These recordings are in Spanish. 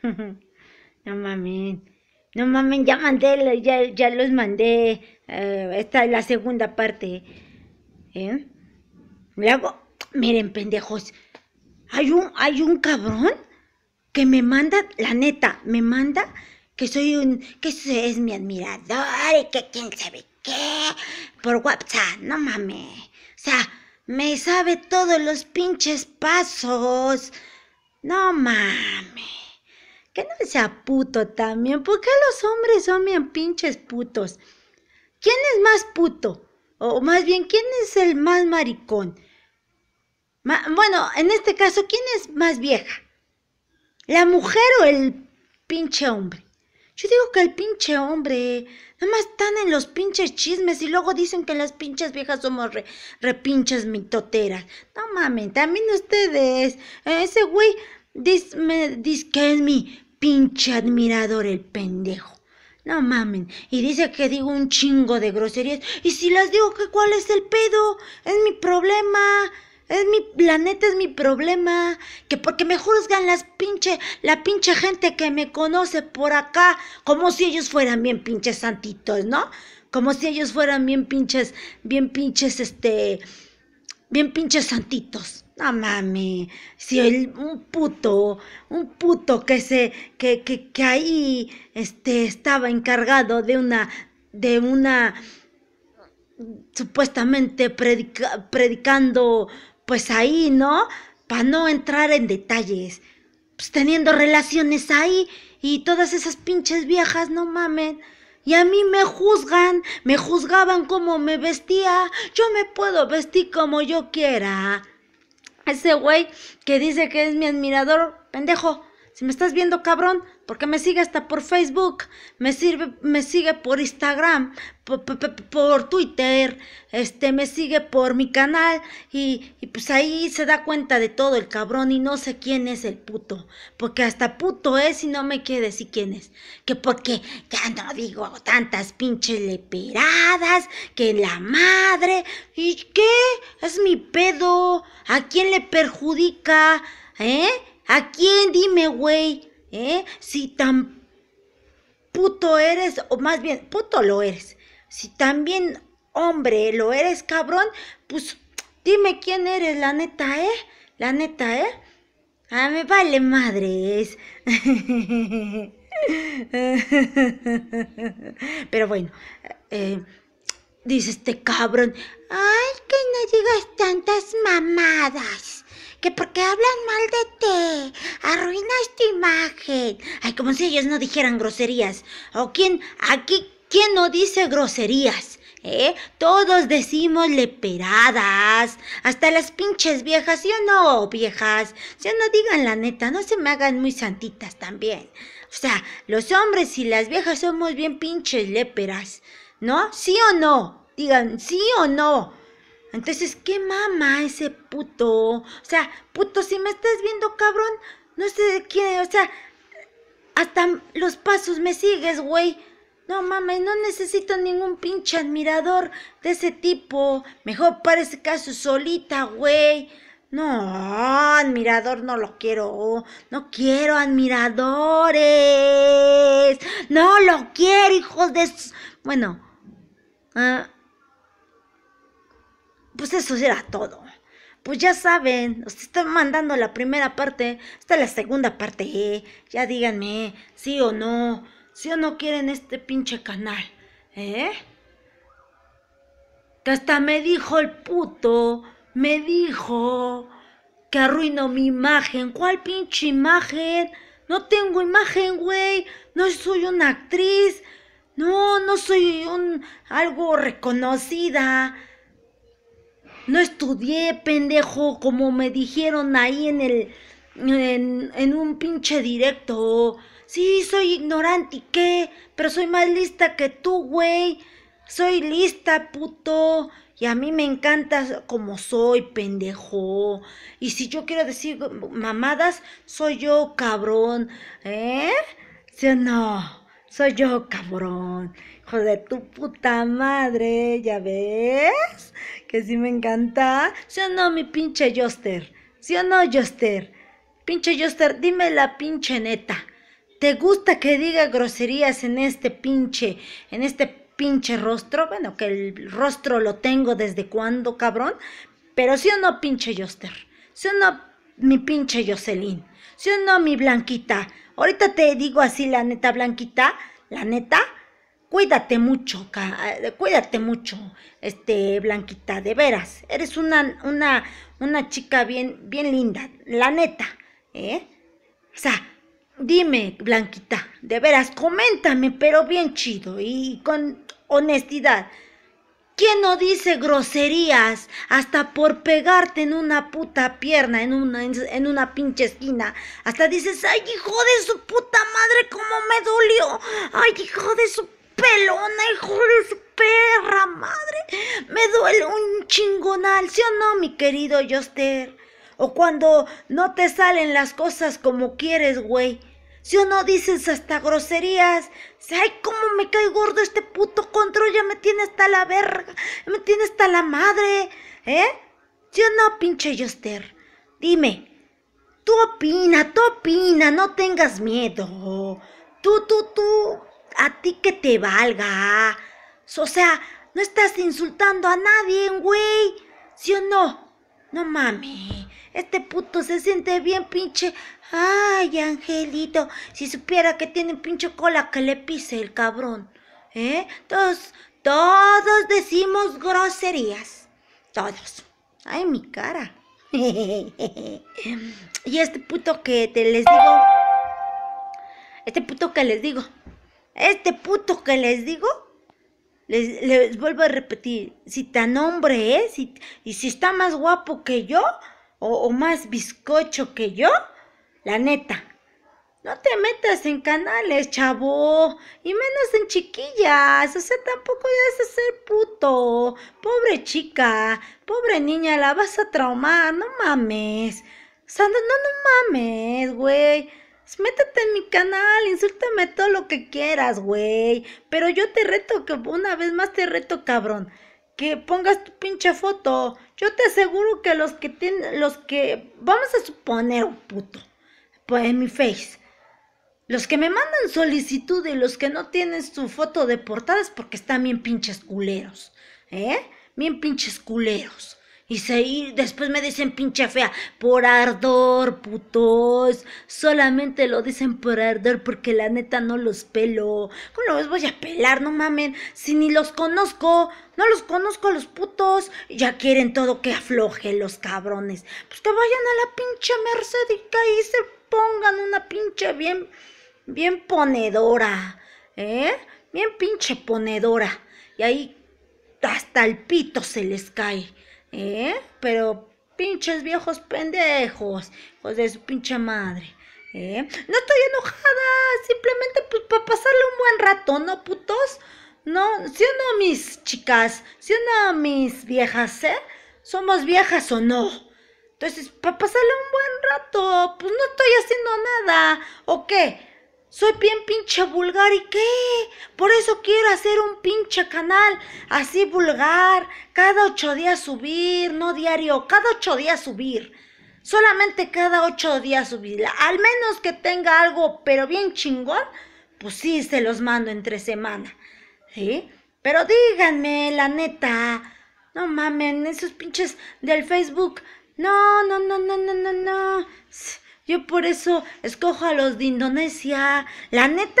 no mames. No mames, ya mandé, ya, los mandé. Eh, esta es la segunda parte. ¿Eh? miren, pendejos. Hay un, hay un cabrón que me manda, la neta, me manda que soy un, que es mi admirador y que quién sabe qué. Por WhatsApp, no mames. O sea, me sabe todos los pinches pasos. No mames que no sea puto también. Porque los hombres son bien pinches putos? ¿Quién es más puto? O más bien, ¿quién es el más maricón? bueno, en este caso, ¿quién es más vieja? ¿La mujer o el pinche hombre? Yo digo que el pinche hombre. Nada más están en los pinches chismes y luego dicen que las pinches viejas somos repinches mitoteras. No mamen, también ustedes. Ese güey Dice me, que es mi pinche admirador el pendejo. No mamen. Y dice que digo un chingo de groserías. Y si las digo, que ¿cuál es el pedo? Es mi problema. Es mi, la neta es mi problema. Que porque me juzgan las pinche, la pinche gente que me conoce por acá. Como si ellos fueran bien pinches santitos, ¿no? Como si ellos fueran bien pinches, bien pinches, este, bien pinches santitos. No mami, si el, un puto, un puto que se, que, que, que ahí, este, estaba encargado de una, de una, supuestamente predicando, pues ahí, ¿no? Para no entrar en detalles, pues teniendo relaciones ahí y todas esas pinches viejas, no mamen. Y a mí me juzgan, me juzgaban como me vestía. Yo me puedo vestir como yo quiera. Ese güey que dice que es mi admirador, pendejo, si me estás viendo cabrón, porque me sigue hasta por Facebook, me, sirve, me sigue por Instagram, por, Twitter, este, me sigue por mi canal y, y, pues ahí se da cuenta de todo el cabrón y no sé quién es el puto, porque hasta puto es y no me quiere decir quién es, que porque ya no digo tantas pinches leperadas, que la madre, ¿y qué? Es mi pedo, ¿a quién le perjudica? ¿Eh? ¿A quién? Dime, güey. ¿Eh? Si tan puto eres, o más bien, puto lo eres. Si también hombre lo eres, cabrón, pues dime quién eres, la neta, ¿eh? La neta, ¿eh? Ah, me vale madres. Pero bueno, eh, dice este cabrón, ay, que no digas tantas mamadas que porque hablan mal de ti, arruinas tu imagen. Ay, como si ellos no dijeran groserías. ¿O quién, aquí, quién no dice groserías? ¿Eh? Todos decimos leperadas, hasta las pinches viejas, ¿sí o no, viejas? Ya no digan la neta, no se me hagan muy santitas también. O sea, los hombres y las viejas somos bien pinches leperas, ¿no? ¿Sí o no? Digan, ¿sí o no? Entonces, ¿qué mama ese puto? O sea, puto, si me estás viendo, cabrón, no sé de quién, o sea, hasta los pasos me sigues, güey. No mames, no necesito ningún pinche admirador de ese tipo. Mejor para ese caso solita, güey. No, admirador no lo quiero. No quiero admiradores. No lo quiero, hijos de... Bueno. Ah, pues eso era todo. Pues ya saben, os están mandando la primera parte, está la segunda parte, eh. ya díganme, sí o no, sí o no quieren este pinche canal, ¿eh? Que hasta me dijo el puto, me dijo que arruino mi imagen, ¿cuál pinche imagen? No tengo imagen, güey. No soy una actriz. No, no soy un algo reconocida. No estudié, pendejo, como me dijeron ahí en el. en, un pinche directo. Sí, soy ignorante y qué, pero soy más lista que tú, güey. Soy lista, puto. Y a mí me encanta como soy, pendejo. Y si yo quiero decir mamadas, soy yo, cabrón. ¿Eh? ¿Sí no? Soy yo, cabrón. Hijo de tu puta madre. ¿Ya ves? Que sí me encanta. ¿Sí o no, mi pinche Joster? ¿Sí o no, Joster? Pinche Joster, dime la pinche neta. ¿Te gusta que diga groserías en este pinche, en este pinche rostro? Bueno, que el rostro lo tengo desde cuando, cabrón. Pero sí o no, pinche Joster. Sí o no, mi pinche Jocelyn. Si no, mi Blanquita? Ahorita te digo así, la neta, Blanquita, la neta, cuídate mucho, eh, cuídate mucho, este, Blanquita, de veras. Eres una, una, una chica bien, bien linda, la neta, ¿eh? O sea, dime, Blanquita, de veras, coméntame, pero bien chido y con honestidad. ¿Quién no dice groserías hasta por pegarte en una puta pierna, en una, en una pinche esquina? Hasta dices, ay hijo de su puta madre, cómo me dolió. Ay hijo de su pelona, hijo de su perra madre. Me duele un chingonal, ¿sí o no, mi querido Joster? O cuando no te salen las cosas como quieres, güey. Si o no dices hasta groserías. Ay, cómo me cae gordo este puto control. Ya me tiene hasta la verga. Me tiene hasta la madre. ¿Eh? Si o no, pinche Yoster. Dime. Tú opina, tú opina. No tengas miedo. Tú, tú, tú. A ti que te valga. O sea, no estás insultando a nadie, güey. ¿Sí o no? No mames. Este puto se siente bien pinche. Ay, Angelito, si supiera que tiene pinche cola que le pise el cabrón. ¿Eh? Todos, todos decimos groserías. Todos. Ay, mi cara. y este puto que te les digo. Este puto que les digo. Este puto que les digo. Les, vuelvo a repetir. Si tan hombre es y si está más guapo que yo o, más bizcocho que yo, la neta. No te metas en canales, chavo, y menos en chiquillas, o sea, tampoco ya es ser puto. Pobre chica, pobre niña, la vas a traumar, no mames. O no, no, mames, güey. Métete en mi canal, insúltame todo lo que quieras, güey. Pero yo te reto, que una vez más te reto, cabrón que pongas tu pinche foto. Yo te aseguro que los que tienen, los que, vamos a suponer un oh, puto, pues en mi face, los que me mandan solicitud y los que no tienen su foto de portada es porque están bien pinches culeros, ¿eh? Bien pinches culeros. Y se, después me dicen pinche fea por ardor, putos. Solamente lo dicen por ardor porque la neta no los pelo. ¿Cómo los voy a pelar? No mamen. Si ni los conozco. No los conozco los putos. Ya quieren todo que afloje los cabrones. Pues que vayan a la pinche Mercedica y se pongan una pinche bien, bien ponedora. ¿Eh? Bien pinche ponedora. Y ahí hasta el pito se les cae. ¿Eh? Pero pinches viejos pendejos, hijos de su pinche madre. ¿Eh? No estoy enojada, simplemente pues para pasarle un buen rato, ¿no, putos? No, si o no, mis chicas? si o no, mis viejas, eh? ¿Somos viejas o no? Entonces, para pasarle un buen rato, pues no estoy haciendo nada. ¿O qué? Soy bien pinche vulgar y qué. Por eso quiero hacer un pinche canal así vulgar. Cada ocho días subir, no diario, cada ocho días subir. Solamente cada ocho días subir. Al menos que tenga algo, pero bien chingón, pues sí se los mando entre semana. ¿Sí? Pero díganme, la neta. No mamen, esos pinches del Facebook. No, no, no, no, no, no, no. Yo por eso escojo a los de Indonesia. La neta,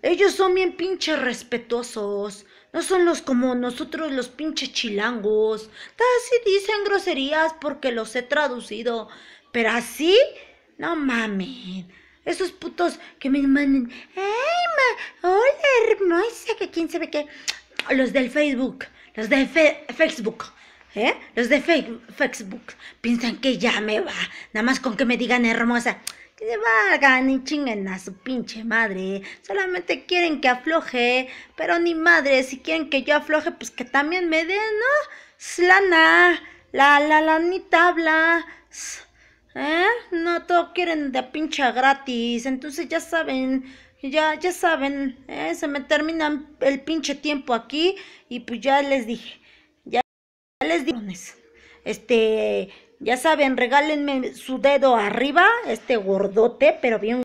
ellos son bien pinches respetuosos. No son los como nosotros los pinches chilangos. Casi dicen groserías porque los he traducido. Pero así, no mamen. Esos putos que me manden, ¡Ey, ma! ¡Hola, hermosa! Que quién sabe qué. Los del Facebook. Los de Facebook. ¿eh? Los de Facebook piensan que ya me va, nada más con que me digan hermosa. Que se valgan y chinguen a su pinche madre. Solamente quieren que afloje, pero ni madre, si quieren que yo afloje, pues que también me den, ¿no? Slana, la la lanita tabla, ¿Eh? No todo quieren de pincha gratis, entonces ya saben, ya, ya saben, ¿eh? se me termina el pinche tiempo aquí y pues ya les dije, les digo, este, ya saben, regálenme su dedo arriba, este gordote, pero bien